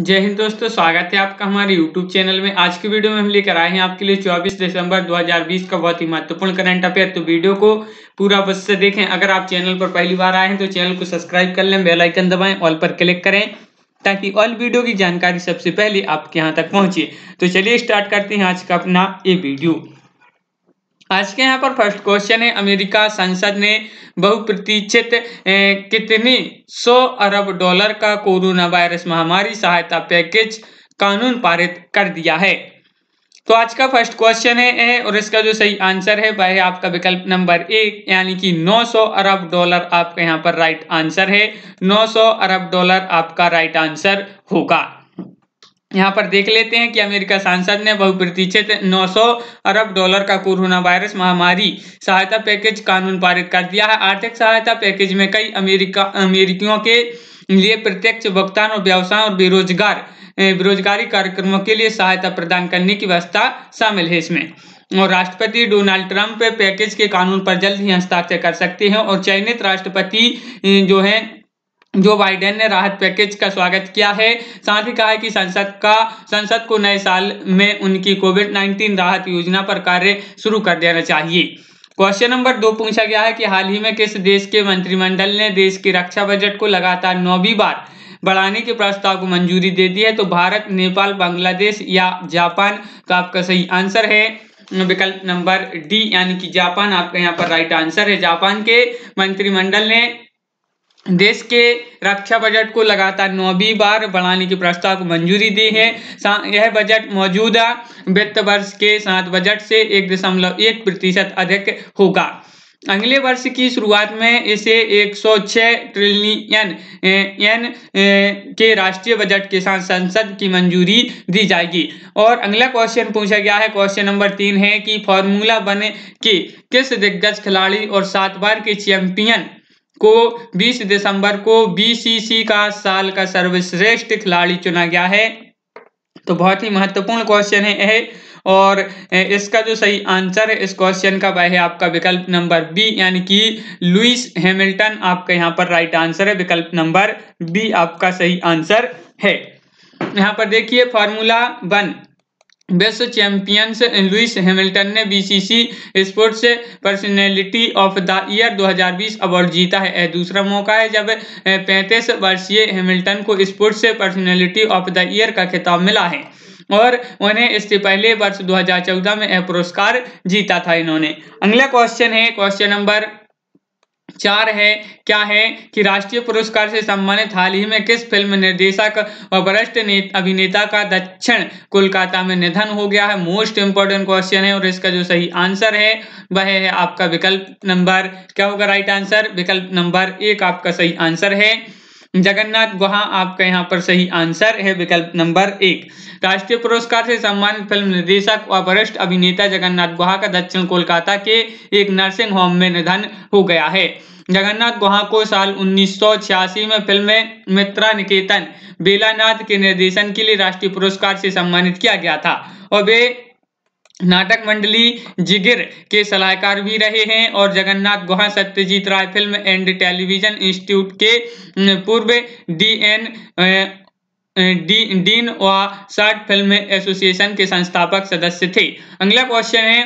जय हिंद दोस्तों स्वागत है आपका हमारे YouTube चैनल में आज की वीडियो में हम लेकर आए हैं आपके लिए 24 दिसंबर 2020 का बहुत ही महत्वपूर्ण करंट अफेयर तो वीडियो को पूरा बस से देखें अगर आप चैनल पर पहली बार आए हैं तो चैनल को सब्सक्राइब कर लें बेल आइकन दबाएं ऑल पर क्लिक करें ताकि ऑल वीडियो की जानकारी सबसे पहले आपके यहाँ तक पहुंचे तो चलिए स्टार्ट करते हैं आज का अपना ये वीडियो आज के यहाँ पर फर्स्ट क्वेश्चन है अमेरिका संसद ने बहुप्रतीक्षित कितनी सौ अरब डॉलर का कोरोना वायरस महामारी सहायता पैकेज कानून पारित कर दिया है तो आज का फर्स्ट क्वेश्चन है और इसका जो सही आंसर है वह आपका विकल्प नंबर एक यानी कि 900 अरब डॉलर आपका यहाँ पर राइट आंसर है 900 अरब डॉलर आपका राइट आंसर होगा यहाँ पर देख लेते हैं कि अमेरिका सांसद ने बहुप्रतीक्षित 900 अरब डॉलर का कोरोना वायरस महामारी सहायता पैकेज कानून पारित कर दिया है आर्थिक सहायता पैकेज में कई अमेरिका अमेरिकियों के लिए प्रत्यक्ष भुगतान और व्यवसाय और बेरोजगार बेरोजगारी कार्यक्रमों के लिए सहायता प्रदान करने की व्यवस्था शामिल है इसमें और राष्ट्रपति डोनाल्ड ट्रंप पैकेज के कानून पर जल्द ही हस्ताक्षर कर सकते हैं और चयनित राष्ट्रपति जो है जो बाइडेन ने राहत पैकेज का स्वागत किया है साथ ही कहा है कि संसद का संसद को नए साल में उनकी कोविड 19 राहत योजना पर कार्य शुरू कर देना चाहिए क्वेश्चन नंबर दो पूछा गया है कि हाल ही में किस देश के मंत्रिमंडल ने देश के रक्षा बजट को लगातार नौवीं बार बढ़ाने के प्रस्ताव को मंजूरी दे दी है तो भारत नेपाल बांग्लादेश या जापान तो आपका सही आंसर है विकल्प नंबर डी यानी कि जापान आपका यहाँ पर राइट आंसर है जापान के मंत्रिमंडल ने देश के रक्षा बजट को लगातार नौवीं बार बढ़ाने के प्रस्ताव को मंजूरी दी है यह बजट मौजूदा वित्त वर्ष के साथ बजट से एक दशमलव एक प्रतिशत अधिक होगा अगले वर्ष की शुरुआत में इसे 106 ट्रिलियन एन के राष्ट्रीय बजट के साथ संसद की मंजूरी दी जाएगी और अगला क्वेश्चन पूछा गया है क्वेश्चन नंबर तीन है कि फॉर्मूला बने के किस दिग्गज खिलाड़ी और सात बार के चैंपियन को 20 दिसंबर को बीसीसी का साल का सर्वश्रेष्ठ खिलाड़ी चुना गया है तो बहुत ही महत्वपूर्ण क्वेश्चन है यह और इसका जो सही आंसर है इस क्वेश्चन का वह है आपका विकल्प नंबर बी यानी कि लुइस हैमिल्टन आपका यहाँ पर राइट आंसर है विकल्प नंबर बी आपका सही आंसर है यहाँ पर देखिए फॉर्मूला वन विश्व चैंपियन लुइस हैमिल्टन ने BBC sports personality of the year 2020 award जीता है यह दूसरा मौका है जब 35 वर्षीय हैमिल्टन को sports personality of the year का खिताब मिला है और उन्हें इससे पहले वर्ष 2014 में यह पुरस्कार जीता था इन्होंने अगला क्वेश्चन है क्वेश्चन नंबर चार है क्या है कि राष्ट्रीय पुरस्कार से सम्मानित हाल ही में किस फिल्म निर्देशक और वरिष्ठ अभिनेता का दक्षिण कोलकाता में निधन हो गया है मोस्ट इंपॉर्टेंट क्वेश्चन है और इसका जो सही आंसर है वह है आपका विकल्प नंबर क्या होगा राइट आंसर विकल्प नंबर एक आपका सही आंसर है जगन्नाथ गुहा आपका यहाँ पर सही आंसर है विकल्प नंबर एक राष्ट्रीय पुरस्कार से सम्मानित फिल्म निर्देशक और वरिष्ठ अभिनेता जगन्नाथ गुहा का दक्षिण कोलकाता के एक नर्सिंग होम में निधन हो गया है जगन्नाथ गुहा को साल उन्नीस में फिल्म मित्रा निकेतन बेलानाथ के निर्देशन के लिए राष्ट्रीय पुरस्कार से सम्मानित किया गया था और वे नाटक मंडली जिगिर के सलाहकार भी रहे हैं और Jagannath Guha Satyajit Ray film and television institute के पूर्व डी एन डी डीन व शर्ट फिल्म एसोसिएशन के संस्थापक सदस्य थे अगला क्वेश्चन है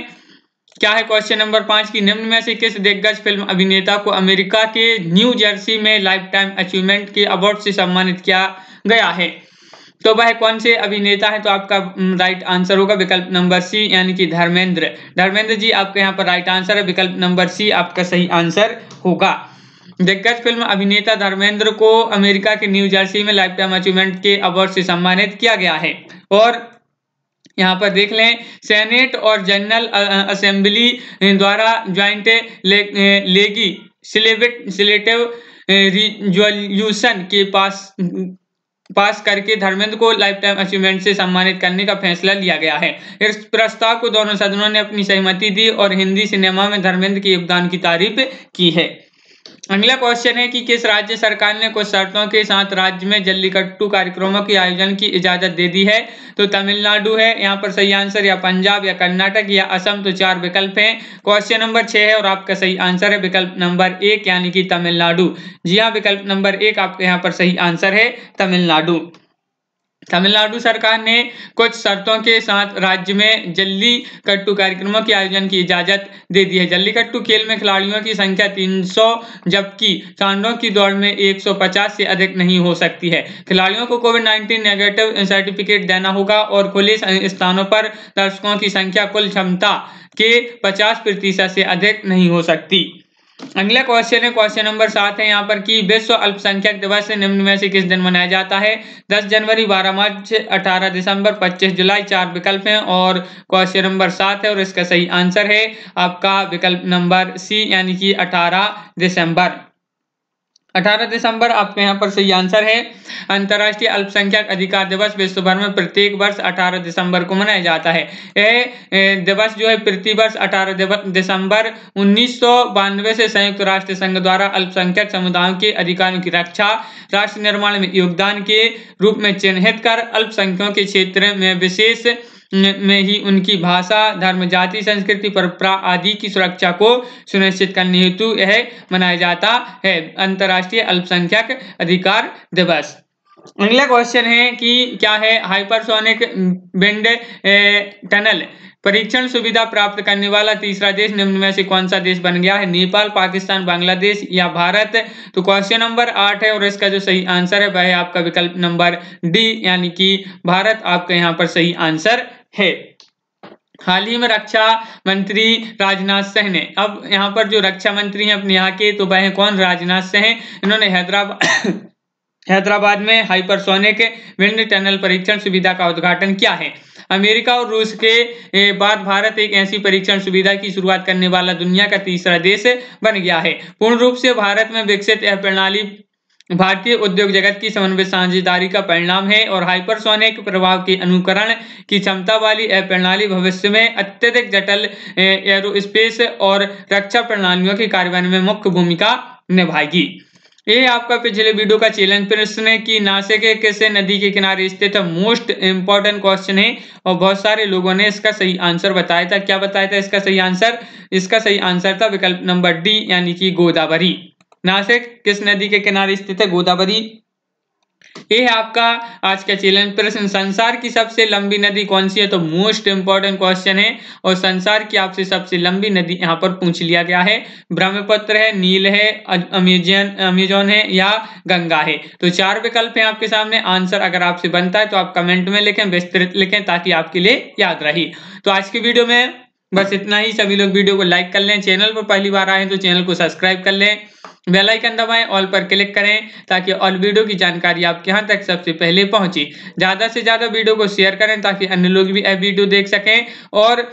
क्या है क्वेश्चन नंबर पांच की निम्न में से किस दिग्गज फिल्म अभिनेता को अमेरिका के न्यू जर्सी में लाइफ टाइम अचीवमेंट के अवार्ड से सम्मानित किया गया है तो वह कौन से अभिनेता है तो आपका राइट आंसर होगा विकल्प नंबर सी यानी कि धर्मेंद्र धर्मेंद्र जी आपके यहाँ पर राइट आंसर है विकल्प नंबर सी आपका सही आंसर होगा दिग्गज फिल्म अभिनेता धर्मेंद्र को अमेरिका के न्यू जर्सी में लाइफ टाइम अचीवमेंट के अवार्ड से सम्मानित किया गया है और यहाँ पर देख लें सेनेट और जनरल असेंबली द्वारा ज्वाइंट लेगी सिलेबेट सिलेटिव रिजोल्यूशन के पास पास करके धर्मेंद्र को लाइफ टाइम अचीवमेंट से सम्मानित करने का फैसला लिया गया है इस प्रस्ताव को दोनों सदनों ने अपनी सहमति दी और हिंदी सिनेमा में धर्मेंद्र के योगदान की तारीफ की है अगला क्वेश्चन है कि किस राज्य सरकार ने कुछ शर्तों के साथ राज्य में जल्लीकट्टू कार्यक्रमों के आयोजन की इजाजत दे दी है तो तमिलनाडु है यहाँ पर सही आंसर या पंजाब या कर्नाटक या असम तो चार विकल्प हैं क्वेश्चन नंबर छः है और आपका सही आंसर है विकल्प नंबर एक यानी कि तमिलनाडु जी हाँ विकल्प नंबर एक आपके यहाँ पर सही आंसर है तमिलनाडु तमिलनाडु सरकार ने कुछ शर्तों के साथ राज्य में कट्टू कार्यक्रमों के आयोजन की इजाजत दे दी है कट्टू खेल में खिलाड़ियों की संख्या 300 जबकि सांडों की दौड़ में 150 से अधिक नहीं हो सकती है खिलाड़ियों को कोविड 19 नेगेटिव सर्टिफिकेट देना होगा और खुले स्थानों पर दर्शकों की संख्या कुल क्षमता के पचास प्रतिशत से अधिक नहीं हो सकती अगला क्वेश्चन है क्वेश्चन नंबर सात है यहाँ पर कि विश्व अल्पसंख्यक दिवस निम्न में से किस दिन मनाया जाता है 10 जनवरी 12 मार्च 18 दिसंबर 25 जुलाई चार विकल्प हैं और क्वेश्चन नंबर सात है और इसका सही आंसर है आपका विकल्प नंबर सी यानी कि 18 दिसंबर 18 दिसंबर आपके यहाँ पर सही आंसर है अंतर्राष्ट्रीय अल्पसंख्यक अधिकार दिवस विश्व भर में प्रत्येक वर्ष 18 दिसंबर को मनाया जाता है यह दिवस जो है प्रति वर्ष 18 दिसंबर उन्नीस से संयुक्त राष्ट्र संघ द्वारा अल्पसंख्यक समुदायों के अधिकारों की रक्षा राष्ट्र निर्माण में योगदान के रूप में चिन्हित कर अल्पसंख्यकों के क्षेत्र में विशेष में ही उनकी भाषा धर्म जाति संस्कृति परंपरा आदि की सुरक्षा को सुनिश्चित करने हेतु यह मनाया जाता है अंतर्राष्ट्रीय अल्पसंख्यक अधिकार दिवस अगला क्वेश्चन है कि क्या है हाइपरसोनिक विंड टनल परीक्षण सुविधा प्राप्त करने वाला तीसरा देश निम्न में से कौन सा देश बन गया है नेपाल पाकिस्तान बांग्लादेश या भारत तो क्वेश्चन नंबर आठ है और इसका जो सही आंसर है वह है आपका विकल्प नंबर डी यानी कि भारत आपका यहाँ पर सही आंसर है हाल ही में रक्षा मंत्री राजनाथ सिंह ने अब यहाँ पर जो रक्षा मंत्री हैं अपने यहाँ के तो वह हैं कौन राजनाथ सिंह इन्होंने हैदराबाद हैदराबाद में हाइपरसोनिक विंड टनल परीक्षण सुविधा का उद्घाटन किया है अमेरिका और रूस के बाद भारत एक ऐसी परीक्षण सुविधा की शुरुआत करने वाला दुनिया का तीसरा देश बन गया है पूर्ण रूप से भारत में विकसित यह प्रणाली भारतीय उद्योग जगत की समन्वय साझेदारी का परिणाम है और हाइपरसोनिक प्रभाव के अनुकरण की क्षमता वाली यह प्रणाली भविष्य में अत्यधिक जटिल एरोस्पेस और रक्षा प्रणालियों के कार्यान्वयन में मुख्य भूमिका निभाएगी ये आपका पिछले वीडियो का चैलेंज प्रश्न है कि नासिक के किस नदी के किनारे स्थित मोस्ट इंपॉर्टेंट क्वेश्चन है और बहुत सारे लोगों ने इसका सही आंसर बताया था क्या बताया था इसका सही आंसर इसका सही आंसर था विकल्प नंबर डी यानी कि गोदावरी नासिक किस नदी के किनारे स्थित है गोदावरी ये है आपका आज का चैलेंज प्रश्न संसार की सबसे लंबी नदी कौन सी है तो मोस्ट इंपॉर्टेंट क्वेश्चन है और संसार की आपसे सबसे लंबी नदी यहाँ पर पूछ लिया गया है ब्रह्मपुत्र है नील है अमेजन अमेजोन है या गंगा है तो चार विकल्प है आपके सामने आंसर अगर आपसे बनता है तो आप कमेंट में लिखें विस्तृत लिखें ताकि आपके लिए याद रही तो आज की वीडियो में बस इतना ही सभी लोग वीडियो को लाइक कर लें चैनल पर पहली बार आए तो चैनल को सब्सक्राइब कर लें बेल आइकन दबाएं ऑल पर क्लिक करें ताकि ऑल वीडियो की जानकारी आपके यहाँ तक सबसे पहले पहुंचे ज़्यादा से ज़्यादा वीडियो को शेयर करें ताकि अन्य लोग भी वीडियो देख सकें और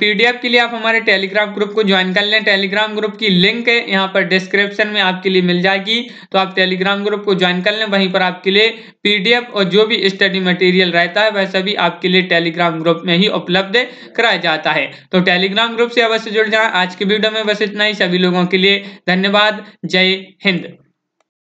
पीडीएफ के लिए आप हमारे टेलीग्राम ग्रुप को ज्वाइन कर लें टेलीग्राम ग्रुप की लिंक यहाँ पर डिस्क्रिप्शन में आपके लिए मिल जाएगी तो आप टेलीग्राम ग्रुप को ज्वाइन कर लें वहीं पर आपके लिए पीडीएफ और जो भी स्टडी मटेरियल रहता है वह सभी आपके लिए टेलीग्राम ग्रुप में ही उपलब्ध कराया जाता है तो टेलीग्राम ग्रुप से अवश्य जुड़ जाए आज के वीडियो में बस इतना ही सभी लोगों के लिए धन्यवाद जय हिंद